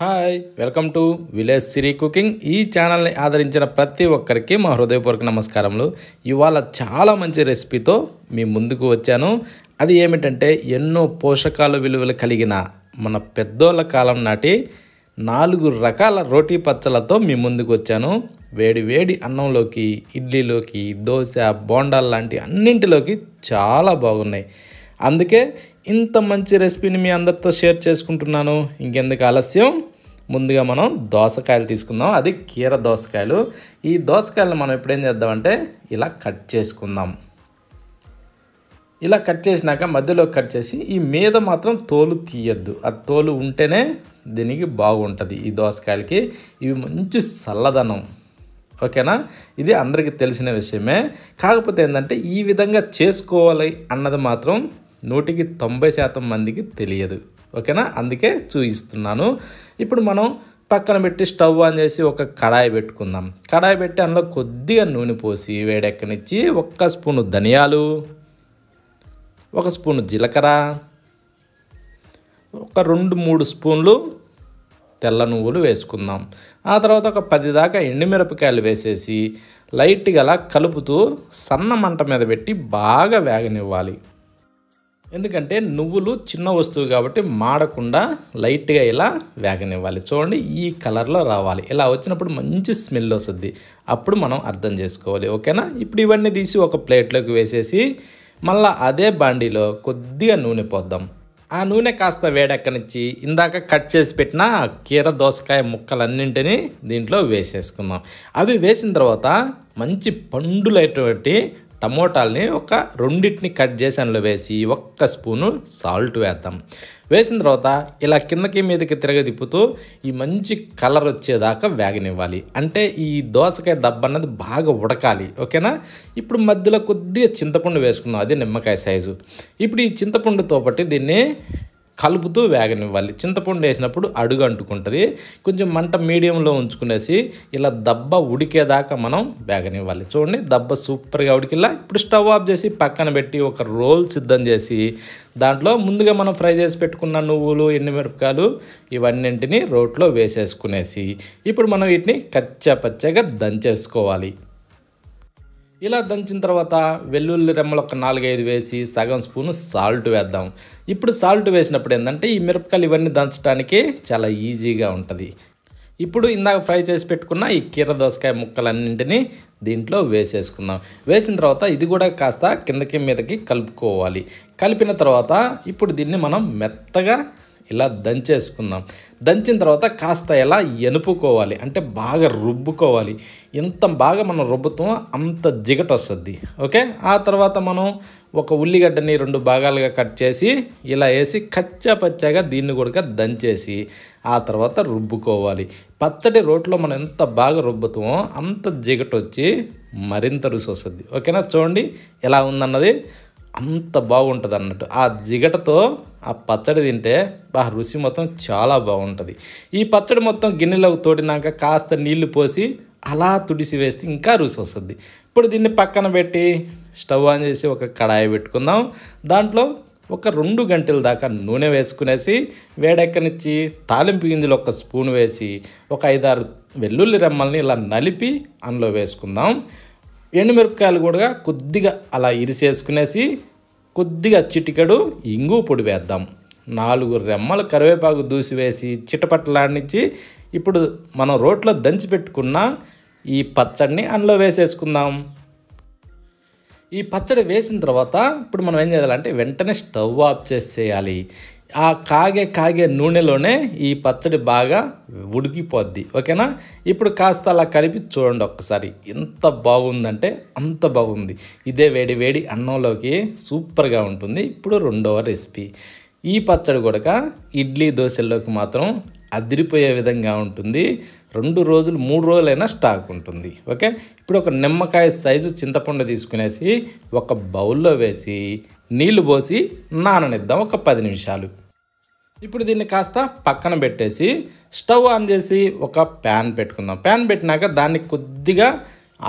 hi welcome to village Siri cooking ఈ ఛానల్ని ఆదరించిన ప్రతి ఒక్కరికి మా హృదయపూర్వక నమస్కారములు ఇవాళ చాలా మంచి రెసిపీతో మీ ముందుకు వచ్చాను అది ఏమిటంటే ఎన్నో పోషకాల విలువలు కలిగిన మన పెద్దోళ్ళ కాలం నాటి నాలుగు రకాల రోటీ పచ్చలతో మీ ముందుకు వచ్చాను వేడి వేడి అన్నంలోకి ఇడ్లీలోకి దోశ బోండాలు లాంటి అన్నింటిలోకి చాలా బాగున్నాయి అందుకే ఇంత మంచి రెసిపీని మీ అందరితో షేర్ చేసుకుంటున్నాను ఇంకెందుకు ఆలస్యం ముందుగా మనం దోసకాయలు తీసుకుందాం అది కీర దోసకాయలు ఈ దోసకాయలను మనం ఎప్పుడేం చేద్దామంటే ఇలా కట్ చేసుకుందాం ఇలా కట్ చేసినాక మధ్యలో కట్ చేసి ఈ మీద మాత్రం తోలు తీయద్దు ఆ తోలు ఉంటేనే దీనికి బాగుంటుంది ఈ దోసకాయలకి ఇవి మంచి చల్లదనం ఓకేనా ఇది అందరికీ తెలిసిన విషయమే కాకపోతే ఏంటంటే ఈ విధంగా చేసుకోవాలి అన్నది మాత్రం నూటికి తొంభై శాతం మందికి తెలియదు ఓకేనా అందుకే చూపిస్తున్నాను ఇప్పుడు మనం పక్కన పెట్టి స్టవ్ ఆన్ చేసి ఒక కడాయి పెట్టుకుందాం కడాయి పెట్టి అందులో కొద్దిగా నూనె పోసి వేడెక్కనిచ్చి ఒక్క స్పూను ధనియాలు ఒక స్పూను జీలకర్ర ఒక రెండు మూడు స్పూన్లు తెల్ల నువ్వులు వేసుకుందాం ఆ తర్వాత ఒక పది దాకా ఎండుమిరపకాయలు వేసేసి లైట్గా అలా కలుపుతూ సన్న మంట మీద పెట్టి బాగా వేగనివ్వాలి ఎందుకంటే నువ్వులు చిన్న వస్తువు కాబట్టి మాడకుండా లైట్గా ఇలా వేగనివ్వాలి చూడండి ఈ కలర్లో రావాలి ఇలా వచ్చినప్పుడు మంచి స్మెల్ వస్తుంది అప్పుడు మనం అర్థం చేసుకోవాలి ఓకేనా ఇప్పుడు ఇవన్నీ తీసి ఒక ప్లేట్లోకి వేసేసి మళ్ళీ అదే బాండీలో కొద్దిగా నూనె పోద్దాం ఆ నూనె కాస్త వేడెక్కనిచ్చి ఇందాక కట్ చేసి పెట్టిన కీర దోసకాయ ముక్కలన్నింటినీ దీంట్లో వేసేసుకుందాం అవి వేసిన తర్వాత మంచి పండులైనటువంటి టమోటాలని ఒక రెండింటిని కట్ చేసి అందులో వేసి ఒక్క స్పూను సాల్ట్ వేద్దాం వేసిన తర్వాత ఇలా కిందకి మీదకి తిరగ తిప్పుతూ ఈ మంచి కలర్ వచ్చేదాకా వేగనివ్వాలి అంటే ఈ దోసకాయ దబ్బ అన్నది బాగా ఉడకాలి ఓకేనా ఇప్పుడు మధ్యలో కొద్దిగా చింతపండు వేసుకుందాం అది నిమ్మకాయ సైజు ఇప్పుడు ఈ చింతపండుతో పాటు దీన్ని కలుపుతూ వేగనివ్వాలి చింతపండు వేసినప్పుడు అడుగు అంటుకుంటుంది కొంచెం మంట మీడియంలో ఉంచుకునేసి ఇలా దబ్బ ఉడికేదాకా మనం వేగనివ్వాలి చూడండి దబ్బ సూపర్గా ఉడికిలా ఇప్పుడు స్టవ్ ఆఫ్ చేసి పక్కన పెట్టి ఒక రోల్ సిద్ధం చేసి దాంట్లో ముందుగా మనం ఫ్రై చేసి పెట్టుకున్న నువ్వులు ఎండుమిరపకాయలు ఇవన్నింటినీ రోట్లో వేసేసుకునేసి ఇప్పుడు మనం వీటిని కచ్చా పచ్చగా దంచేసుకోవాలి ఇలా దంచిన తర్వాత వెల్లుల్లి రెమ్మలు ఒక నాలుగైదు వేసి సగం స్పూను సాల్ట్ వేద్దాం ఇప్పుడు సాల్ట్ వేసినప్పుడు ఏంటంటే ఈ మిరపకాయలు ఇవన్నీ దంచడానికి చాలా ఈజీగా ఉంటుంది ఇప్పుడు ఇందాక ఫ్రై చేసి పెట్టుకున్న ఈ కీర దోసకాయ ముక్కలన్నింటినీ దీంట్లో వేసేసుకుందాం వేసిన తర్వాత ఇది కూడా కాస్త కిందకి మీదకి కలుపుకోవాలి కలిపిన తర్వాత ఇప్పుడు దీన్ని మనం మెత్తగా ఇలా దంచేసుకుందాం దంచిన తర్వాత కాస్త ఇలా ఎనుపుకోవాలి అంటే బాగా రుబ్బుకోవాలి ఎంత బాగా మనం రుబ్బుతామో అంత జిగట వస్తుంది ఓకే ఆ తర్వాత మనం ఒక ఉల్లిగడ్డని రెండు భాగాలుగా కట్ చేసి ఇలా వేసి కచ్చా పచ్చాగా దీన్ని కూడా దంచేసి ఆ తర్వాత రుబ్బుకోవాలి పచ్చడి రోట్లో మనం ఎంత బాగా రుబ్బుతామో అంత జిగట వచ్చి మరింత రుచి వస్తుంది ఓకేనా చూడండి ఎలా ఉందన్నది అంత బాగుంటుంది అన్నట్టు ఆ జిగటతో ఆ పచ్చడి తింటే ఆ రుచి మొత్తం చాలా బాగుంటుంది ఈ పచ్చడి మొత్తం గిన్నెలకు తోడినాక కాస్త నీళ్లు పోసి అలా తుడిసి వేస్తే ఇంకా రుచి వస్తుంది ఇప్పుడు దీన్ని పక్కన పెట్టి స్టవ్ ఆన్ చేసి ఒక కడాయి పెట్టుకుందాం దాంట్లో ఒక రెండు గంటల దాకా నూనె వేసుకునేసి వేడెక్కనిచ్చి తాలింపు గింజలు ఒక స్పూన్ వేసి ఒక ఐదారు వెల్లుల్లి రెమ్మల్ని ఇలా నలిపి అందులో వేసుకుందాం ఎండుమిరపకాయలు కూడా కొద్దిగా అలా ఇరిసేసుకునేసి కొద్దిగా చిటికెడు ఇంగు పొడి వేద్దాం నాలుగు రెమ్మల కరివేపాకు దూసివేసి చిటపట్టలాడించి ఇప్పుడు మనం రోట్లో దంచి పెట్టుకున్న ఈ పచ్చడిని అందులో వేసేసుకుందాం ఈ పచ్చడి వేసిన తర్వాత ఇప్పుడు మనం ఏం చేయాలంటే వెంటనే స్టవ్ ఆఫ్ చేసేయాలి ఆ కాగే కాగే నూనెలోనే ఈ పచ్చడి బాగా ఉడికిపోద్ది ఓకేనా ఇప్పుడు కాస్త అలా కలిపి చూడండి ఒక్కసారి ఎంత బాగుందంటే అంత బాగుంది ఇదే వేడి వేడి అన్నంలోకి సూపర్గా ఉంటుంది ఇప్పుడు రెండవ రెసిపీ ఈ పచ్చడి కూడా ఇడ్లీ దోశల్లోకి మాత్రం అదిరిపోయే విధంగా ఉంటుంది రెండు రోజులు మూడు రోజులైనా స్టాక్ ఉంటుంది ఓకే ఇప్పుడు ఒక నిమ్మకాయ సైజు చింతపండు తీసుకునేసి ఒక బౌల్లో వేసి నీళ్లు పోసి నాననిద్దాం ఒక పది నిమిషాలు ఇప్పుడు దీన్ని కాస్త పక్కన పెట్టేసి స్టవ్ ఆన్ చేసి ఒక ప్యాన్ పెట్టుకుందాం ప్యాన్ పెట్టినాక దాన్ని కొద్దిగా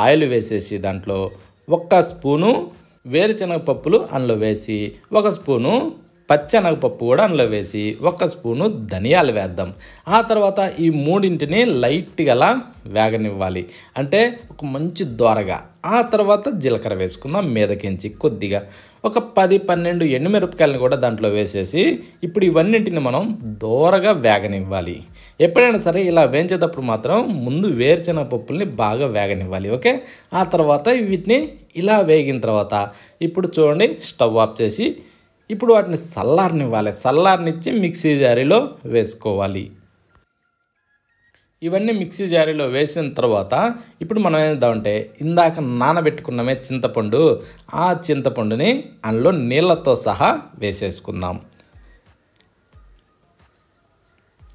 ఆయిల్ వేసేసి దాంట్లో ఒక్క స్పూను వేరుశనగ పప్పులు అందులో వేసి ఒక స్పూను పచ్చెనగపప్పు కూడా అందులో వేసి ఒక స్పూను ధనియాలు వేద్దాం ఆ తర్వాత ఈ మూడింటిని లైట్గా అలా వేగనివ్వాలి అంటే ఒక మంచి దోరగా ఆ తర్వాత జీలకర్ర వేసుకుందాం మీదకించి కొద్దిగా ఒక పది పన్నెండు ఎండుమిరపకాయలను కూడా దాంట్లో వేసేసి ఇప్పుడు ఇవన్నింటిని మనం దోరగా వేగనివ్వాలి ఎప్పుడైనా సరే ఇలా వేయించేటప్పుడు మాత్రం ముందు వేరుచిన పప్పుల్ని బాగా వేగనివ్వాలి ఓకే ఆ తర్వాత వీటిని ఇలా వేగిన తర్వాత ఇప్పుడు చూడండి స్టవ్ ఆఫ్ చేసి ఇప్పుడు వాటిని సల్లారనివ్వాలి సల్లారనిచ్చి మిక్సీ జారీలో వేసుకోవాలి ఇవన్నీ మిక్సీ జారీలో వేసిన తర్వాత ఇప్పుడు మనం ఏందామంటే ఇందాక నానబెట్టుకున్నమే చింతపండు ఆ చింతపండుని అందులో నీళ్ళతో సహా వేసేసుకుందాం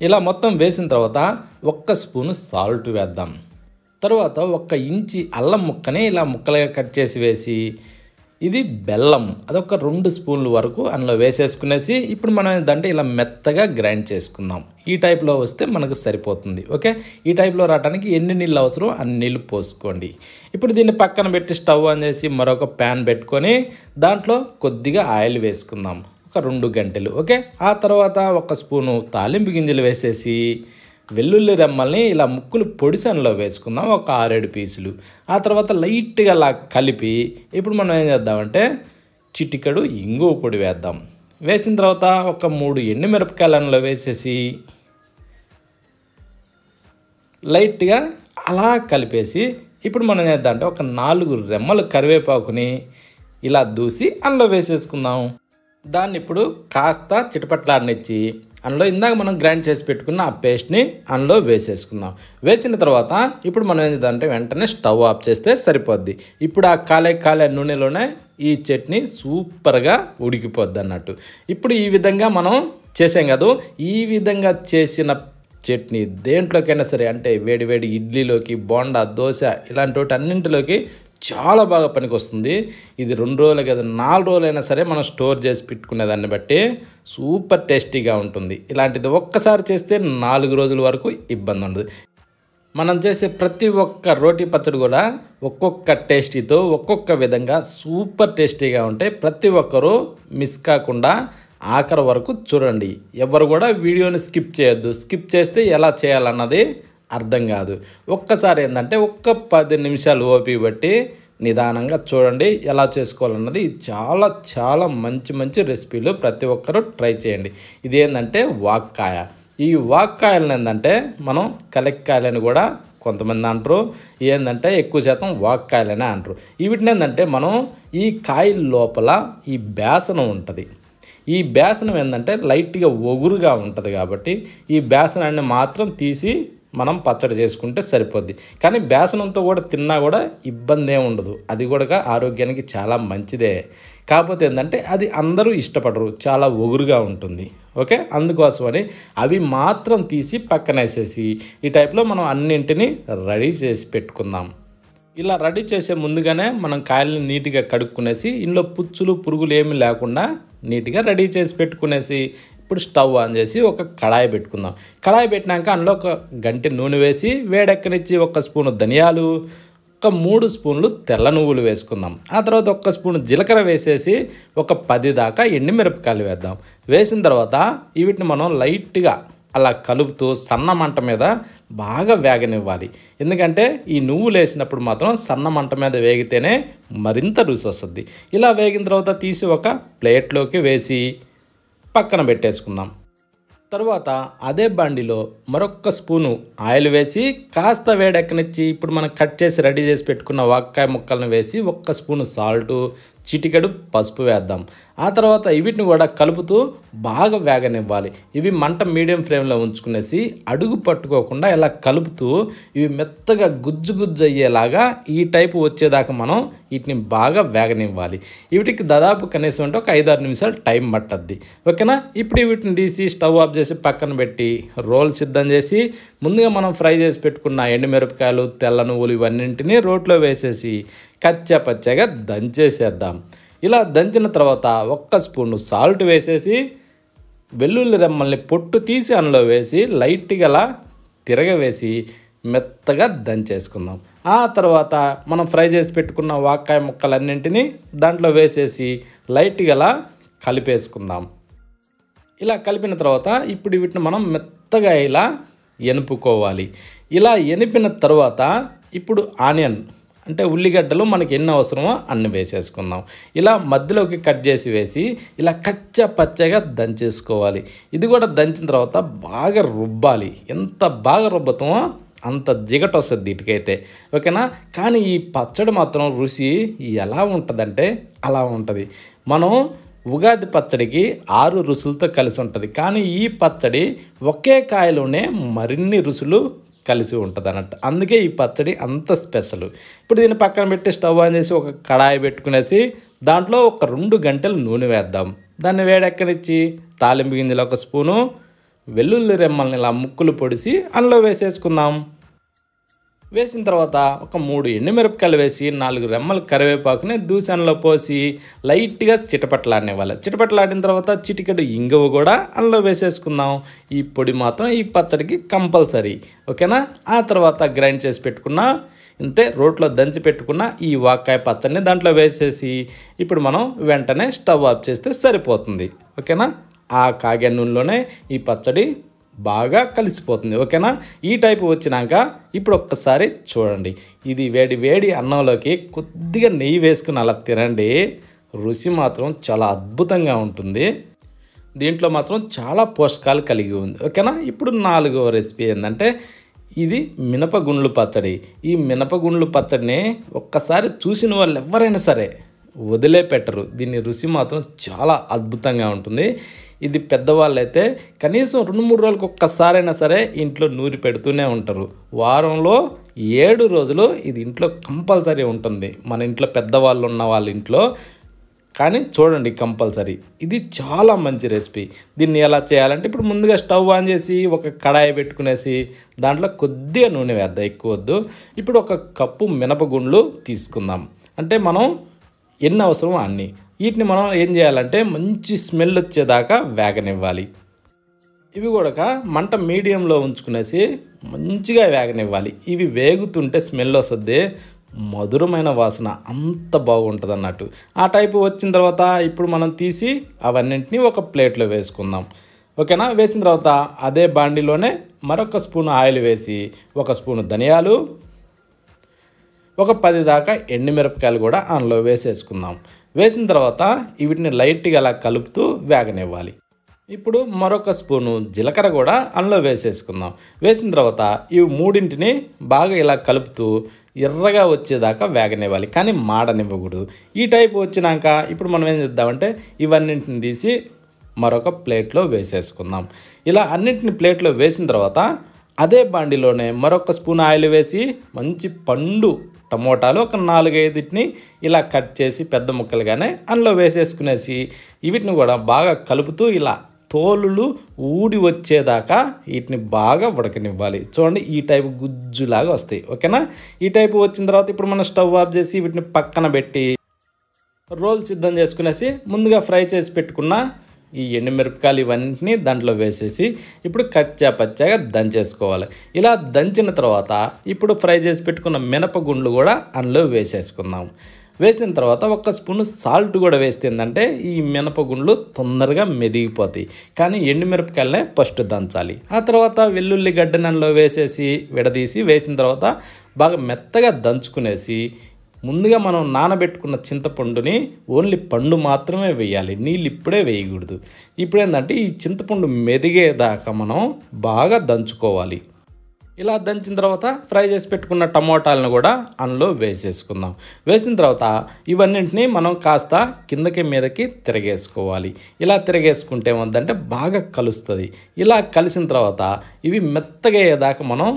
ఇలా మొత్తం వేసిన తర్వాత ఒక్క స్పూను సాల్ట్ వేద్దాం తర్వాత ఒక్క ఇంచి అల్లం ముక్కని ఇలా ముక్కలుగా కట్ చేసి వేసి ఇది బెల్లం అదొక రెండు స్పూన్ల వరకు అందులో వేసేసుకునేసి ఇప్పుడు మనం దాంట్లో ఇలా మెత్తగా గ్రైండ్ చేసుకుందాం ఈ టైప్లో వస్తే మనకు సరిపోతుంది ఓకే ఈ టైప్లో రావడానికి ఎన్ని నీళ్ళు అవసరం అన్ని నీళ్ళు పోసుకోండి ఇప్పుడు దీన్ని పక్కన పెట్టి స్టవ్ ఆన్ చేసి మరొక ప్యాన్ పెట్టుకొని దాంట్లో కొద్దిగా ఆయిల్ వేసుకుందాం ఒక రెండు గంటలు ఓకే ఆ తర్వాత ఒక స్పూను తాలింపు గింజలు వేసేసి వెల్లుల్లి రెమ్మల్ని ఇలా ముక్కులు పొడిసెనలో వేసుకుందాం ఒక ఆరేడు పీసులు ఆ తర్వాత లైట్గా అలా కలిపి ఇప్పుడు మనం ఏం చేద్దామంటే చిటికడు ఇంగువ పొడి వేద్దాం వేసిన తర్వాత ఒక మూడు ఎండు మిరపకాయలలో వేసేసి లైట్గా అలా కలిపేసి ఇప్పుడు మనం చేద్దామంటే ఒక నాలుగు రెమ్మలు కరివేపాకుని ఇలా దూసి అందులో వేసేసుకుందాం దాన్ని ఇప్పుడు కాస్త చిటపట్లాడినిచ్చి అందులో ఇందాక మనం గ్రైండ్ చేసి పెట్టుకున్న ఆ పేస్ట్ని అందులో వేసేసుకుందాం వేసిన తర్వాత ఇప్పుడు మనం అంటే వెంటనే స్టవ్ ఆఫ్ చేస్తే సరిపోద్ది ఇప్పుడు ఆ కాలే కాలే నూనెలోనే ఈ చట్నీ సూపర్గా ఉడికిపోద్ది అన్నట్టు ఇప్పుడు ఈ విధంగా మనం చేసాం కదా ఈ విధంగా చేసిన చట్నీ దేంట్లోకైనా సరే అంటే వేడి వేడి ఇడ్లీలోకి బోండా దోశ ఇలాంటి అన్నింటిలోకి చాలా బాగా పనికొస్తుంది ఇది రెండు రోజులు కదా నాలుగు రోజులైనా సరే మనం స్టోర్ చేసి పెట్టుకునే దాన్ని బట్టి సూపర్ టేస్టీగా ఉంటుంది ఇలాంటిది ఒక్కసారి చేస్తే నాలుగు రోజుల వరకు ఇబ్బంది ఉండదు మనం చేసే ప్రతి ఒక్క రోటీ పచ్చడి కూడా ఒక్కొక్క టేస్టీతో ఒక్కొక్క విధంగా సూపర్ టేస్టీగా ఉంటాయి ప్రతి ఒక్కరూ మిస్ కాకుండా ఆఖరి వరకు చూడండి ఎవరు కూడా వీడియోని స్కిప్ చేయొద్దు స్కిప్ చేస్తే ఎలా చేయాలన్నది అర్థం కాదు ఒక్కసారి ఏంటంటే ఒక్క పది నిమిషాలు ఓపి బట్టి నిదానంగా చూడండి ఎలా చేసుకోవాలన్నది చాలా చాలా మంచి మంచి రెసిపీలు ప్రతి ఒక్కరూ ట్రై చేయండి ఇది ఏంటంటే వాక్కాయ ఈ వాక్కాయలను ఏంటంటే మనం కలెక్కాయలని కూడా కొంతమంది అంటారు ఏంటంటే ఎక్కువ శాతం వాక్కాయలనే అంటారు వీటిని ఏంటంటే మనం ఈ కాయల లోపల ఈ బేసనం ఉంటుంది ఈ బేసనం ఏంటంటే లైట్గా ఒగురుగా ఉంటుంది కాబట్టి ఈ బేసనాన్ని మాత్రం తీసి మనం పచ్చడి చేసుకుంటే సరిపోద్ది కానీ బేసనంతో కూడా తిన్నా కూడా ఇబ్బంది ఏమి ఉండదు అది కూడా ఆరోగ్యానికి చాలా మంచిదే కాకపోతే ఏంటంటే అది అందరూ ఇష్టపడరు చాలా ఒగురుగా ఉంటుంది ఓకే అందుకోసమని అవి మాత్రం తీసి పక్కనేసేసి ఈ టైప్లో మనం అన్నింటినీ రెడీ చేసి పెట్టుకుందాం ఇలా రెడీ చేసే ముందుగానే మనం కాయల్ని నీట్గా కడుక్కునేసి ఇందులో పుచ్చులు పురుగులు ఏమి లేకుండా నీట్గా రెడీ చేసి పెట్టుకునేసి ఇప్పుడు స్టవ్ ఆన్ చేసి ఒక కడాయి పెట్టుకుందాం కడాయి పెట్టినాక అందులో ఒక గంటె నూనె వేసి వేడెక్కనిచ్చి ఒక స్పూను ధనియాలు ఒక మూడు స్పూన్లు తెల్ల నువ్వులు వేసుకుందాం ఆ తర్వాత ఒక స్పూన్ జీలకర్ర వేసేసి ఒక పది దాకా మిరపకాయలు వేద్దాం వేసిన తర్వాత వీటిని మనం లైట్గా అలా కలుపుతూ సన్న మంట మీద బాగా వేగనివ్వాలి ఎందుకంటే ఈ నువ్వులు వేసినప్పుడు మాత్రం సన్న మంట మీద వేగితేనే మరింత రుచి వస్తుంది ఇలా వేగిన తర్వాత తీసి ఒక ప్లేట్లోకి వేసి పక్కన పెట్టేసుకుందాం తర్వాత అదే బండిలో మరొక్క స్పూను ఆయిల్ వేసి కాస్త వేడెక్కనిచ్చి ఇప్పుడు మనం కట్ చేసి రెడీ చేసి పెట్టుకున్న వాక్కాయ ముక్కలను వేసి ఒక్క స్పూను సాల్టు చిటికెడు పసుపు వేద్దాం ఆ తర్వాత వీటిని కూడా కలుపుతూ బాగా వేగనివ్వాలి ఇవి మంట మీడియం ఫ్లేమ్లో ఉంచుకునేసి అడుగు పట్టుకోకుండా ఇలా కలుపుతూ ఇవి మెత్తగా గుజ్జు గుజ్జు అయ్యేలాగా ఈ టైపు వచ్చేదాకా మనం వీటిని బాగా వేగనివ్వాలి వీటికి దాదాపు కనీసం అంటే ఒక ఐదు ఆరు నిమిషాలు టైం పట్టద్ది ఓకేనా ఇప్పుడు వీటిని తీసి స్టవ్ ఆఫ్ చేసి పక్కన పెట్టి రోల్ సిద్ధం చేసి ముందుగా మనం ఫ్రై చేసి పెట్టుకున్న ఎండుమిరపకాయలు తెల్ల నువ్వులు ఇవన్నింటినీ రోట్లో వేసేసి కచ్చపచ్చగా దంచేసేద్దాం ఇలా దంచిన తర్వాత ఒక్క స్పూను సాల్ట్ వేసేసి వెల్లుల్లి రెమ్మల్ని పొట్టు తీసి అందులో వేసి లైట్గా అలా తిరగవేసి మెత్తగా దంచేసుకుందాం ఆ తర్వాత మనం ఫ్రై చేసి పెట్టుకున్న వాకాయ ముక్కలన్నింటినీ దాంట్లో వేసేసి లైట్గా అలా కలిపేసుకుందాం ఇలా కలిపిన తర్వాత ఇప్పుడు వీటిని మనం మెత్తగా ఇలా ఎనుపుకోవాలి ఇలా ఎనిపిన తర్వాత ఇప్పుడు ఆనియన్ అంటే ఉల్లిగడ్డలు మనకి ఎన్ని అవసరమో అన్ని వేసేసుకుందాం ఇలా మధ్యలోకి కట్ చేసి వేసి ఇలా కచ్చ పచ్చగా దంచేసుకోవాలి ఇది కూడా దంచిన తర్వాత బాగా రుబ్బాలి ఎంత బాగా రుబ్బతామో అంత జిగట వస్తుంది దీటికైతే ఓకేనా కానీ ఈ పచ్చడి మాత్రం రుచి ఎలా ఉంటుందంటే అలా ఉంటుంది మనం ఉగాది పచ్చడికి ఆరు రుసులతో కలిసి ఉంటుంది కానీ ఈ పచ్చడి ఒకే కాయలోనే మరిన్ని రుసులు కలిసి ఉంటుంది అన్నట్టు అందుకే ఈ పచ్చడి అంత స్పెషల్ ఇప్పుడు దీన్ని పక్కన పెట్టి స్టవ్ ఆన్ చేసి ఒక కడాయి పెట్టుకునేసి దాంట్లో ఒక రెండు గంటలు నూనె వేద్దాం దాన్ని వేడెక్కనిచ్చి తాలింపు గింజలు ఒక స్పూను వెల్లుల్లి రెమ్మల్ని ఇలా ముక్కులు పొడిసి అందులో వేసేసుకుందాం వేసిన తర్వాత ఒక మూడు ఎండుమిరపకాయలు వేసి నాలుగు రెమ్మల కరివేపాకుని దూశనలో పోసి లైట్గా చిటపట్లాడినివ్వాలి చిటపట్లాడిన తర్వాత చిటికెడు ఇంగువ కూడా అందులో వేసేసుకుందాం ఈ పొడి మాత్రం ఈ పచ్చడికి కంపల్సరీ ఓకేనా ఆ తర్వాత గ్రైండ్ చేసి పెట్టుకున్న ఇంతే రోట్లో దంచి పెట్టుకున్న ఈ వాకాయ పచ్చడిని దాంట్లో వేసేసి ఇప్పుడు మనం వెంటనే స్టవ్ ఆఫ్ చేస్తే సరిపోతుంది ఓకేనా ఆ కాగే నూనెలోనే ఈ పచ్చడి బాగా కలిసిపోతుంది ఓకేనా ఈ టైపు వచ్చినాక ఇప్పుడు ఒక్కసారి చూడండి ఇది వేడి వేడి అన్నంలోకి కొద్దిగా నెయ్యి వేసుకుని అలా తినండి రుచి మాత్రం చాలా అద్భుతంగా ఉంటుంది దీంట్లో మాత్రం చాలా పోషకాలు కలిగి ఉంది ఓకేనా ఇప్పుడు నాలుగవ రెసిపీ ఏంటంటే ఇది మినపగుండ్లు పచ్చడి ఈ మినపగుండ్లు పచ్చడిని ఒక్కసారి చూసిన వాళ్ళు ఎవరైనా సరే వదిలేపెట్టరు దీని రుచి మాత్రం చాలా అద్భుతంగా ఉంటుంది ఇది పెద్దవాళ్ళైతే కనీసం రెండు మూడు రోజులకు ఒక్కసారైనా సరే ఇంట్లో నూరి పెడుతూనే ఉంటారు వారంలో ఏడు రోజులు ఇది ఇంట్లో కంపల్సరీ ఉంటుంది మన ఇంట్లో పెద్దవాళ్ళు ఉన్న వాళ్ళ ఇంట్లో కానీ చూడండి కంపల్సరీ ఇది చాలా మంచి రెసిపీ దీన్ని ఎలా చేయాలంటే ఇప్పుడు ముందుగా స్టవ్ ఆన్ చేసి ఒక కడాయి పెట్టుకునేసి దాంట్లో కొద్దిగా నూనె వేద్దాం ఎక్కువ వద్దు ఇప్పుడు ఒక కప్పు మినపగుండ్లు తీసుకుందాం అంటే మనం ఎన్ని అవసరమో అన్నీ వీటిని మనం ఏం చేయాలంటే మంచి స్మెల్ వచ్చేదాకా వేగనివ్వాలి ఇవి కూడా మంట మీడియంలో ఉంచుకునేసి మంచిగా వేగనివ్వాలి ఇవి వేగుతుంటే స్మెల్ వస్తుంది మధురమైన వాసన అంత బాగుంటుంది అన్నట్టు ఆ టైపు వచ్చిన తర్వాత ఇప్పుడు మనం తీసి అవన్నింటినీ ఒక ప్లేట్లో వేసుకుందాం ఓకేనా వేసిన తర్వాత అదే బాండిలోనే మరొక స్పూన్ ఆయిల్ వేసి ఒక స్పూన్ ధనియాలు ఒక పది దాకా మిరపకాయలు కూడా అందులో వేసేసుకుందాం వేసిన తర్వాత వీటిని లైట్గా అలా కలుపుతూ వేగనివ్వాలి ఇప్పుడు మరొక స్పూను జీలకర్ర కూడా అందులో వేసేసుకుందాం వేసిన తర్వాత ఇవి మూడింటిని బాగా ఇలా కలుపుతూ ఎర్రగా వచ్చేదాకా వేగనివ్వాలి కానీ మాడనివ్వకూడదు ఈ టైప్ వచ్చినాక ఇప్పుడు మనం ఏం చేద్దామంటే ఇవన్నింటిని తీసి మరొక ప్లేట్లో వేసేసుకుందాం ఇలా అన్నింటిని ప్లేట్లో వేసిన తర్వాత అదే బాండిలోనే మరొక స్పూన్ ఆయిల్ వేసి మంచి పండు టమోటాలు ఒక నాలుగైదుటిని ఇలా కట్ చేసి పెద్ద ముక్కలుగానే అందులో వేసేసుకునేసి వీటిని కూడా బాగా కలుపుతూ ఇలా తోలులు ఊడి వచ్చేదాకా వీటిని బాగా ఉడకనివ్వాలి చూడండి ఈ టైపు గుజ్జులాగా వస్తాయి ఓకేనా ఈ టైపు వచ్చిన తర్వాత ఇప్పుడు మనం స్టవ్ ఆఫ్ చేసి వీటిని పక్కన పెట్టి రోల్ సిద్ధం చేసుకునేసి ముందుగా ఫ్రై చేసి పెట్టుకున్న ఈ ఎండుమిరపకాయలు ఇవన్నీ దాంట్లో వేసేసి ఇప్పుడు కచ్చా పచ్చాగా దంచేసుకోవాలి ఇలా దంచిన తర్వాత ఇప్పుడు ఫ్రై చేసి పెట్టుకున్న మినపగుండ్లు కూడా అందులో వేసేసుకుందాం వేసిన తర్వాత ఒక స్పూన్ సాల్ట్ కూడా వేస్తే ఈ మినపగుండ్లు తొందరగా మెదిగిపోతాయి కానీ ఎండుమిరపకాయలనే ఫస్ట్ దంచాలి ఆ తర్వాత వెల్లుల్లి గడ్డనంలో వేసేసి విడదీసి వేసిన తర్వాత బాగా మెత్తగా దంచుకునేసి ముందుగా మనం నానబెట్టుకున్న చింతపండుని ఓన్లీ పండు మాత్రమే వేయాలి నీళ్ళు ఇప్పుడే వేయకూడదు ఇప్పుడు ఏంటంటే ఈ చింతపండు మెదిగేదాకా మనం బాగా దంచుకోవాలి ఇలా దంచిన తర్వాత ఫ్రై చేసి పెట్టుకున్న టమోటాలను కూడా అందులో వేసేసుకుందాం వేసిన తర్వాత ఇవన్నింటినీ మనం కాస్త కిందకి మీదకి తిరగేసుకోవాలి ఇలా తిరగేసుకుంటే ఏమందంటే బాగా కలుస్తుంది ఇలా కలిసిన తర్వాత ఇవి మెత్తగయ్యేదాకా మనం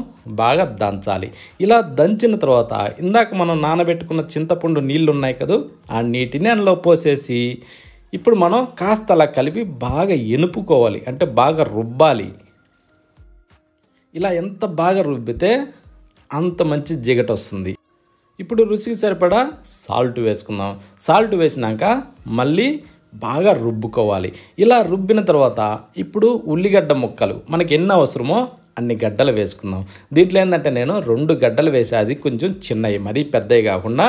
బాగా దంచాలి ఇలా దంచిన తర్వాత ఇందాక మనం నానబెట్టుకున్న చింతపండు నీళ్ళు ఉన్నాయి కదూ ఆ నీటిని అందులో పోసేసి ఇప్పుడు మనం కాస్త అలా కలిపి బాగా ఎనుపుకోవాలి అంటే బాగా రుబ్బాలి ఇలా ఎంత బాగా రుబ్బితే అంత మంచి జిగట వస్తుంది ఇప్పుడు రుచికి సరిపడా సాల్ట్ వేసుకుందాం సాల్ట్ వేసినాక మళ్ళీ బాగా రుబ్బుకోవాలి ఇలా రుబ్బిన తర్వాత ఇప్పుడు ఉల్లిగడ్డ ముక్కలు మనకి ఎన్ని అవసరమో అన్ని గడ్డలు వేసుకుందాం దీంట్లో ఏంటంటే నేను రెండు గడ్డలు వేసే అది కొంచెం చిన్నవి మరీ పెద్దవి కాకుండా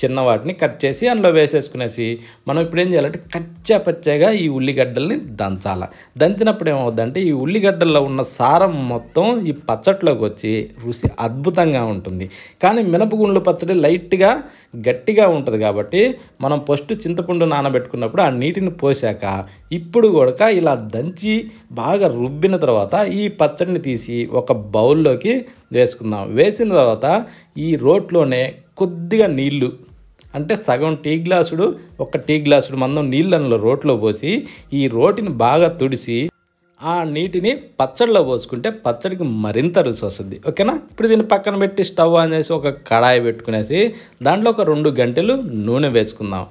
చిన్న వాటిని కట్ చేసి అందులో వేసేసుకునేసి మనం ఇప్పుడు ఏం చేయాలంటే కచ్చా పచ్చగా ఈ ఉల్లిగడ్డల్ని దంచాలి దంచినప్పుడు ఏమవుద్దంటే ఈ ఉల్లిగడ్డల్లో ఉన్న సారం మొత్తం ఈ పచ్చట్లోకి వచ్చి రుచి అద్భుతంగా ఉంటుంది కానీ మినపగుండ్ల పచ్చడి లైట్గా గట్టిగా ఉంటుంది కాబట్టి మనం ఫస్ట్ చింతపండు నానబెట్టుకున్నప్పుడు ఆ నీటిని పోసాక ఇప్పుడు కూడా ఇలా దంచి బాగా రుబ్బిన తర్వాత ఈ పచ్చడిని తీసి ఒక బౌల్లోకి వేసుకుందాం వేసిన తర్వాత ఈ రోట్లోనే కొద్దిగా నీళ్లు అంటే సగం టీ గ్లాసుడు ఒక టీ గ్లాసుడు మందం నీళ్ళలో రోట్లో పోసి ఈ రోటిని బాగా తుడిసి ఆ నీటిని పచ్చడిలో పోసుకుంటే పచ్చడికి మరింత రుచి వస్తుంది ఓకేనా ఇప్పుడు దీన్ని పక్కన పెట్టి స్టవ్ ఆన్ చేసి ఒక కడాయి పెట్టుకునేసి దాంట్లో ఒక రెండు గంటలు నూనె వేసుకుందాం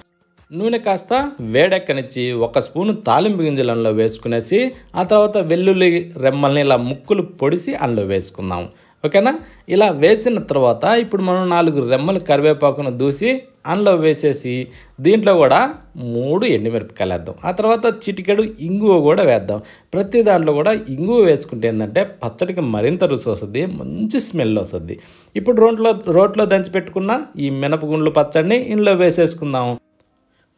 నూనె కాస్త వేడెక్కనిచ్చి ఒక స్పూను తాలింపు అందులో వేసుకునేసి ఆ తర్వాత వెల్లుల్లి రెమ్మల్ని ఇలా ముక్కులు పొడిసి అందులో వేసుకుందాం ఓకేనా ఇలా వేసిన తర్వాత ఇప్పుడు మనం నాలుగు రెమ్మలు కరివేపాకును దూసి అందులో వేసేసి దీంట్లో కూడా మూడు ఎండుమిరపకాయలు వేద్దాం ఆ తర్వాత చిటికెడు ఇంగువ కూడా వేద్దాం ప్రతి దాంట్లో కూడా ఇంగువ వేసుకుంటే ఏంటంటే పచ్చడికి మరింత రుచి వస్తుంది మంచి స్మెల్ వస్తుంది ఇప్పుడు రోట్లో రోట్లో దంచిపెట్టుకున్న ఈ మినపగుండ్లు పచ్చడిని ఇందులో వేసేసుకుందాం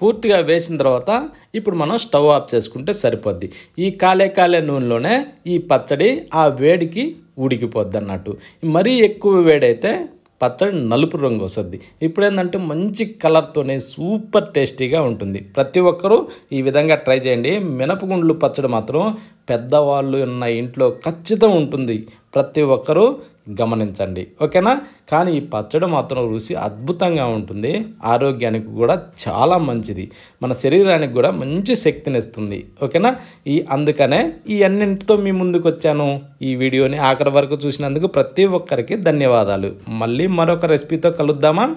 పూర్తిగా వేసిన తర్వాత ఇప్పుడు మనం స్టవ్ ఆఫ్ చేసుకుంటే సరిపోద్ది ఈ కాలే కాలే నూనెలోనే ఈ పచ్చడి ఆ వేడికి ఉడికిపోద్ది అన్నట్టు మరీ ఎక్కువ వేడైతే పచ్చడి నలుపు రంగు వస్తుంది ఇప్పుడు ఏంటంటే మంచి కలర్తోనే సూపర్ టేస్టీగా ఉంటుంది ప్రతి ఒక్కరూ ఈ విధంగా ట్రై చేయండి మినపగుండ్లు పచ్చడి మాత్రం పెద్దవాళ్ళు ఉన్న ఇంట్లో ఖచ్చితం ఉంటుంది ప్రతి ఒక్కరూ గమనించండి ఓకేనా కానీ ఈ పచ్చడి మాత్రం రుచి అద్భుతంగా ఉంటుంది ఆరోగ్యానికి కూడా చాలా మంచిది మన శరీరానికి కూడా మంచి శక్తినిస్తుంది ఓకేనా ఈ అందుకనే ఈ అన్నింటితో మీ ముందుకు వచ్చాను ఈ వీడియోని ఆఖరి వరకు చూసినందుకు ప్రతి ఒక్కరికి ధన్యవాదాలు మళ్ళీ మరొక రెసిపీతో కలుద్దామా